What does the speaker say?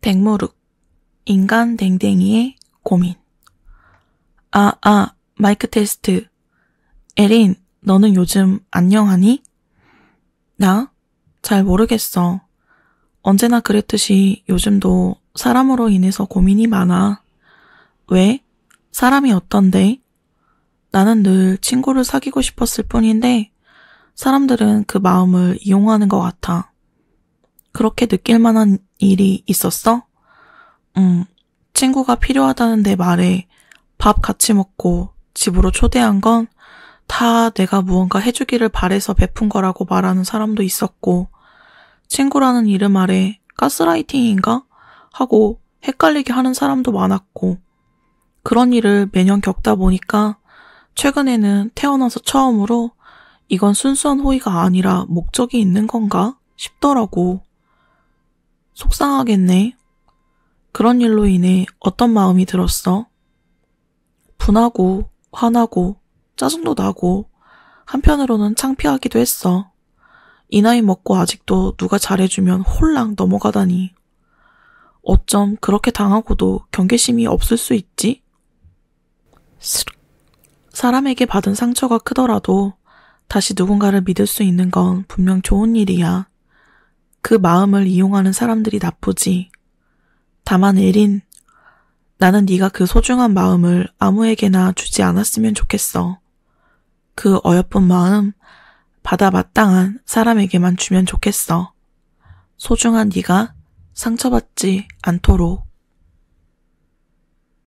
댕모룩 인간 댕댕이의 고민 아아 아, 마이크 테스트 에린 너는 요즘 안녕하니? 나? 잘 모르겠어. 언제나 그랬듯이 요즘도 사람으로 인해서 고민이 많아. 왜? 사람이 어떤데? 나는 늘 친구를 사귀고 싶었을 뿐인데 사람들은 그 마음을 이용하는 것 같아. 그렇게 느낄 만한 일이 있었어? 음, 친구가 필요하다는 내 말에 밥 같이 먹고 집으로 초대한 건 다 내가 무언가 해주기를 바래서 베푼 거라고 말하는 사람도 있었고, 친구라는 이름 아래 가스라이팅인가? 하고 헷갈리게 하는 사람도 많았고, 그런 일을 매년 겪다 보니까 최근에는 태어나서 처음으로 이건 순수한 호의가 아니라 목적이 있는 건가 싶더라고. 속상하겠네. 그런 일로 인해 어떤 마음이 들었어? 분하고, 화나고, 짜증도 나고, 한편으로는 창피하기도 했어. 이 나이 먹고 아직도 누가 잘해주면 홀랑 넘어가다니. 어쩜 그렇게 당하고도 경계심이 없을 수 있지? 사람에게 받은 상처가 크더라도 다시 누군가를 믿을 수 있는 건 분명 좋은 일이야. 그 마음을 이용하는 사람들이 나쁘지. 다만 에린, 나는 네가 그 소중한 마음을 아무에게나 주지 않았으면 좋겠어. 그 어여쁜 마음 받아 마땅한 사람에게만 주면 좋겠어. 소중한 네가 상처받지 않도록.